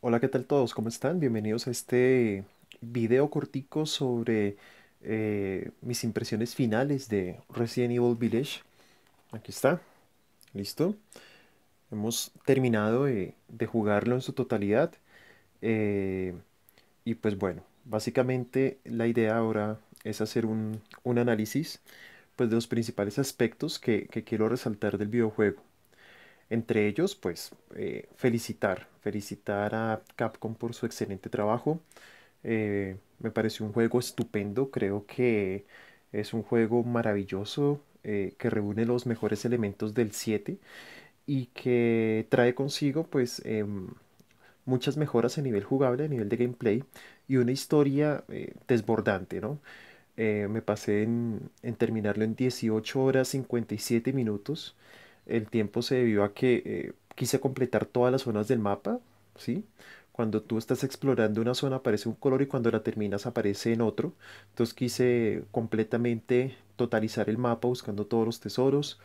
Hola, ¿qué tal todos? ¿Cómo están? Bienvenidos a este video cortico sobre eh, mis impresiones finales de Resident Evil Village. Aquí está, listo. Hemos terminado de, jugarlo en su totalidad. Eh, y pues bueno, básicamente la idea ahora es hacer un, análisis pues, de los principales aspectos que quiero resaltar del videojuego. Entre ellos, pues eh, felicitar, felicitar a Capcom por su excelente trabajo. Eh, me pareció un juego estupendo, creo que es un juego maravilloso eh, que reúne los mejores elementos del 7 y que trae consigo pues em, muchas mejoras a nivel jugable, a nivel de gameplay y una historia desbordante, ¿no? me pasé en, en terminarlo en 18 horas 57 minutos el tiempo se debió a que eh, quise completar todas las zonas del mapa, ¿sí? Cuando tú estás explorando una zona aparece un color y cuando la terminas aparece en otro. Entonces quise completamente totalizar el mapa buscando todos los tesoros,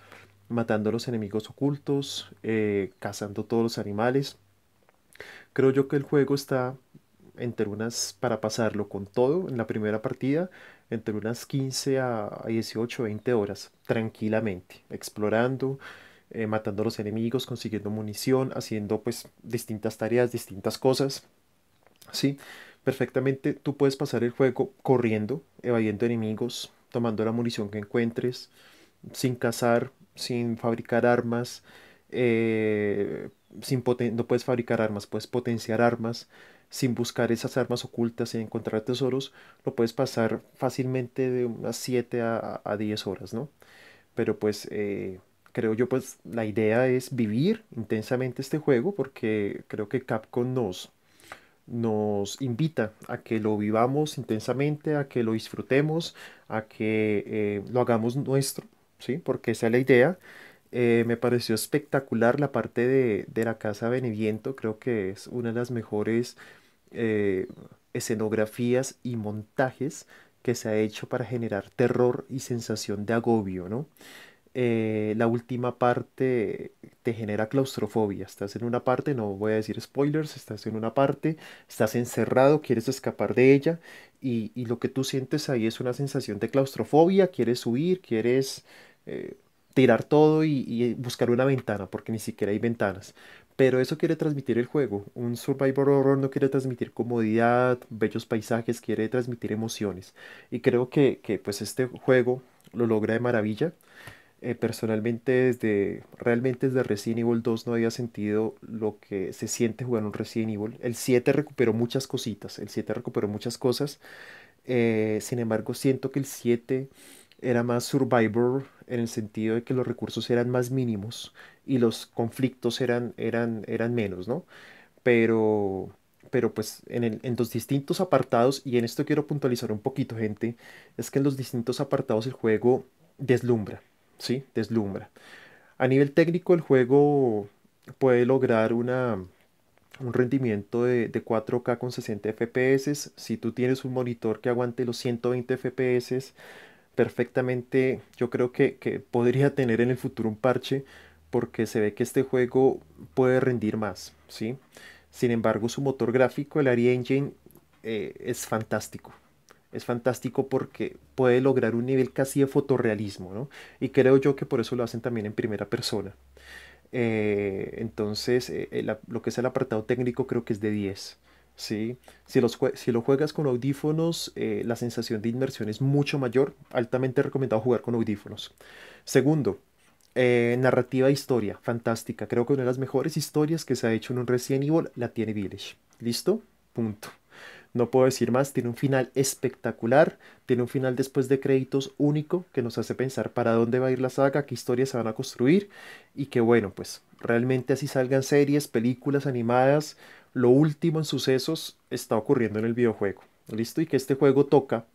matando a los enemigos ocultos, eh, cazando todos los animales. Creo yo que el juego está entre unas, para pasarlo con todo en la primera partida, entre unas 15 a 18, 20 horas, tranquilamente, explorando, eh, matando a los enemigos, consiguiendo munición, haciendo pues distintas tareas, distintas cosas. ¿sí? Perfectamente tú puedes pasar el juego corriendo, evadiendo enemigos, tomando la munición que encuentres, sin cazar, sin fabricar armas, eh, sin no puedes fabricar armas, puedes potenciar armas, sin buscar esas armas ocultas, sin encontrar tesoros, lo puedes pasar fácilmente de unas 7 a, 10 horas, ¿no? Pero pues... Eh, creo yo, pues la idea es vivir intensamente este juego porque creo que Capcom nos, nos invita a que lo vivamos intensamente, a que lo disfrutemos, a que eh, lo hagamos nuestro, ¿sí? Porque esa es la idea. Eh, me pareció espectacular la parte de, la Casa Beneviento, creo que es una de las mejores eh, escenografías y montajes que se ha hecho para generar terror y sensación de agobio, ¿no? Eh, la última parte te genera claustrofobia. Estás en una parte, no voy a decir spoilers, estás en una parte, estás encerrado, quieres escapar de ella y, lo que tú sientes ahí es una sensación de claustrofobia, quieres huir, quieres eh, tirar todo y, buscar una ventana, porque ni siquiera hay ventanas. Pero eso quiere transmitir el juego. Un survival Horror no quiere transmitir comodidad, bellos paisajes, quiere transmitir emociones. Y creo que, que pues este juego lo logra de maravilla. Eh, personalmente desde realmente desde Resident Evil 2 no había sentido lo que se siente jugar un Resident Evil. El 7 recuperó muchas cositas, el 7 recuperó muchas cosas. Eh, sin embargo, siento que el 7 era más Survivor en el sentido de que los recursos eran más mínimos y los conflictos eran, eran, eran menos, ¿no? Pero, pero pues en, en, los distintos apartados, y en esto quiero puntualizar un poquito, gente, es que en los distintos apartados el juego deslumbra. ¿sí? Deslumbra. A nivel técnico el juego puede lograr un rendimiento de, 4K con 60 FPS. Si tú tienes un monitor que aguante los 120 FPS perfectamente, yo creo que, podría tener en el futuro un parche porque se ve que este juego puede rendir más, ¿sí? Sin embargo, su motor gráfico, el Ari Engine, eh, es fantástico es fantástico porque puede lograr un nivel casi de fotorrealismo, ¿no? Y creo yo que por eso lo hacen también en primera persona. Eh, entonces, eh, lo que es el apartado técnico creo que es de 10. ¿sí? Si, lo juegas con audífonos, eh, la sensación de inmersión es mucho mayor. Altamente recomendado jugar con audífonos. Segundo, narrativa e historia, fantástica. Creo que una de las mejores historias que se ha hecho en un Resident Evil la tiene Village. ¿Listo? Punto. No puedo decir más, tiene un final espectacular, tiene un final después de créditos único que nos hace pensar para dónde va a ir la saga, qué historias se van a construir y que bueno, pues realmente así salgan series, películas animadas, lo último en sucesos está ocurriendo en el videojuego. ¿Listo? Y que este juego toca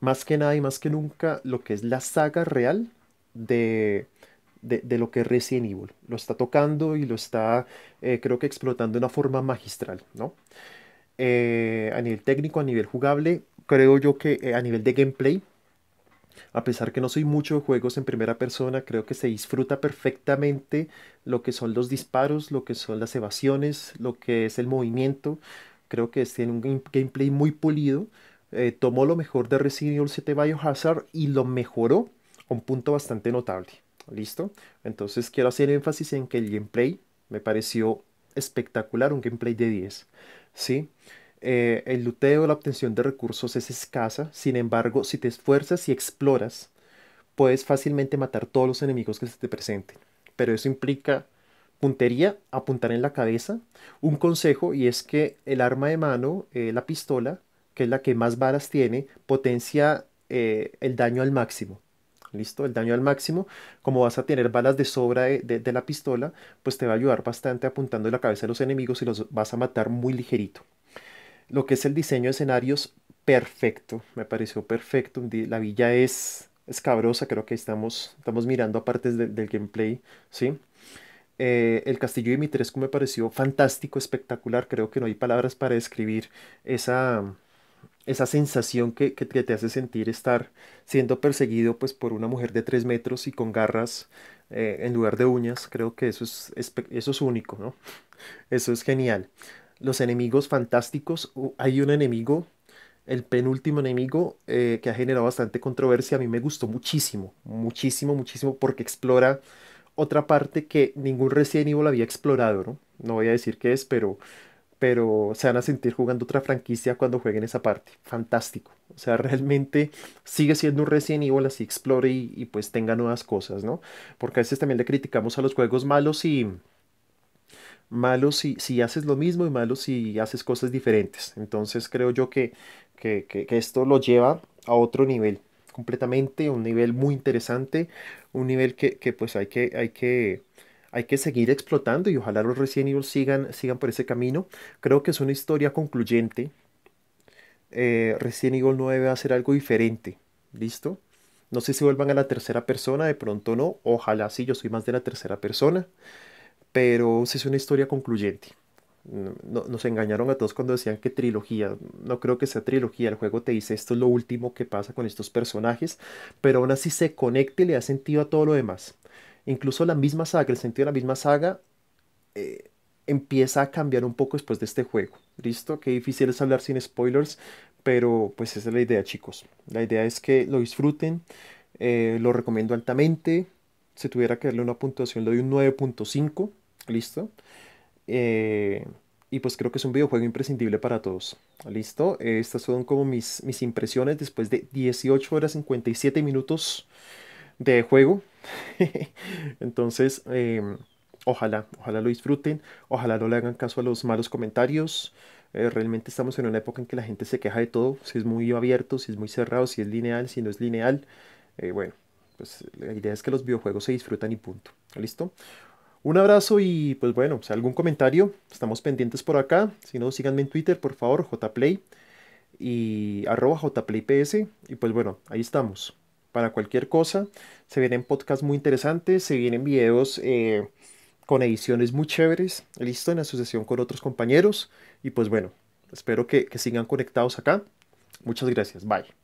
más que nada y más que nunca lo que es la saga real de, lo que es Resident Evil. Lo está tocando y lo está, eh, creo que explotando de una forma magistral, ¿no? Eh, a nivel técnico, a nivel jugable, creo yo que eh, a nivel de gameplay, a pesar que no soy mucho de juegos en primera persona, creo que se disfruta perfectamente lo que son los disparos, lo que son las evasiones, lo que es el movimiento. Creo que tiene un gameplay muy pulido. Eh, tomó lo mejor de Resident Evil 7 Biohazard y lo mejoró a un punto bastante notable. ¿Listo? Entonces quiero hacer énfasis en que el gameplay me pareció espectacular, un gameplay de 10. ¿sí? Eh, el luteo, la obtención de recursos es escasa, sin embargo, si te esfuerzas y exploras, puedes fácilmente matar todos los enemigos que se te presenten. Pero eso implica puntería, apuntar en la cabeza. Un consejo y es que el arma de mano, eh, la pistola, que es la que más balas tiene, potencia eh, el daño al máximo. ¿listo? El daño al máximo. Como vas a tener balas de sobra de, la pistola, pues te va a ayudar bastante apuntando la cabeza a los enemigos y los vas a matar muy ligerito. Lo que es el diseño de escenarios, perfecto, me pareció perfecto. La villa es escabrosa, creo que estamos, estamos mirando a partes del gameplay, ¿sí? Eh, el castillo de Mitrescu me pareció fantástico, espectacular, creo que no hay palabras para describir esa esa sensación que, te hace sentir estar siendo perseguido pues, por una mujer de tres metros y con garras eh, en lugar de uñas, creo que eso es, eso es único, ¿no? Eso es genial. Los enemigos fantásticos, hay un enemigo, el penúltimo enemigo, eh, que ha generado bastante controversia, a mí me gustó muchísimo, muchísimo, muchísimo, porque explora otra parte que ningún recién Evil había explorado, ¿no? No voy a decir qué es, pero pero se van a sentir jugando otra franquicia cuando jueguen esa parte. Fantástico. O sea, realmente sigue siendo un Resident Evil, así explore y, pues tenga nuevas cosas, ¿no? Porque a veces también le criticamos a los juegos malos y malos si, si, haces lo mismo y malos si haces cosas diferentes. Entonces creo yo que, esto lo lleva a otro nivel completamente, un nivel muy interesante, un nivel que, pues hay que, hay que hay que seguir explotando y ojalá los Resident Evil sigan, sigan por ese camino. Creo que es una historia concluyente. Eh, Resident Evil 9 va a ser algo diferente. ¿Listo? No sé si vuelvan a la tercera persona, de pronto no. Ojalá sí, yo soy más de la tercera persona. Pero sí es una historia concluyente. No, nos engañaron a todos cuando decían que trilogía. No creo que sea trilogía. El juego te dice esto es lo último que pasa con estos personajes. Pero aún así se conecta y le da sentido a todo lo demás. Incluso la misma saga, el sentido de la misma saga, eh, empieza a cambiar un poco después de este juego. ¿Listo? Qué difícil es hablar sin spoilers, pero pues esa es la idea, chicos. La idea es que lo disfruten, eh, lo recomiendo altamente. Si tuviera que darle una puntuación, le doy un 9.5. ¿Listo? Eh, y pues creo que es un videojuego imprescindible para todos. ¿Listo? estas son como mis, mis impresiones después de 18 horas 57 minutos de juego. Entonces, em, ojalá, ojalá lo disfruten, ojalá no le hagan caso a los malos comentarios. Eh, realmente estamos en una época en que la gente se queja de todo, si es muy abierto, si es muy cerrado, si es lineal, si no es lineal. Eh, bueno, pues la idea es que los videojuegos se disfrutan y punto. ¿Listo? Un abrazo y pues bueno, si algún comentario, estamos pendientes por acá. Si no, síganme en Twitter, por favor, jplay y arroba jplayps. Y pues bueno, ahí estamos para cualquier cosa. Se vienen podcasts muy interesantes, se vienen videos eh, con ediciones muy chéveres, listo, en asociación con otros compañeros. Y pues bueno, espero que sigan conectados acá. Muchas gracias, bye.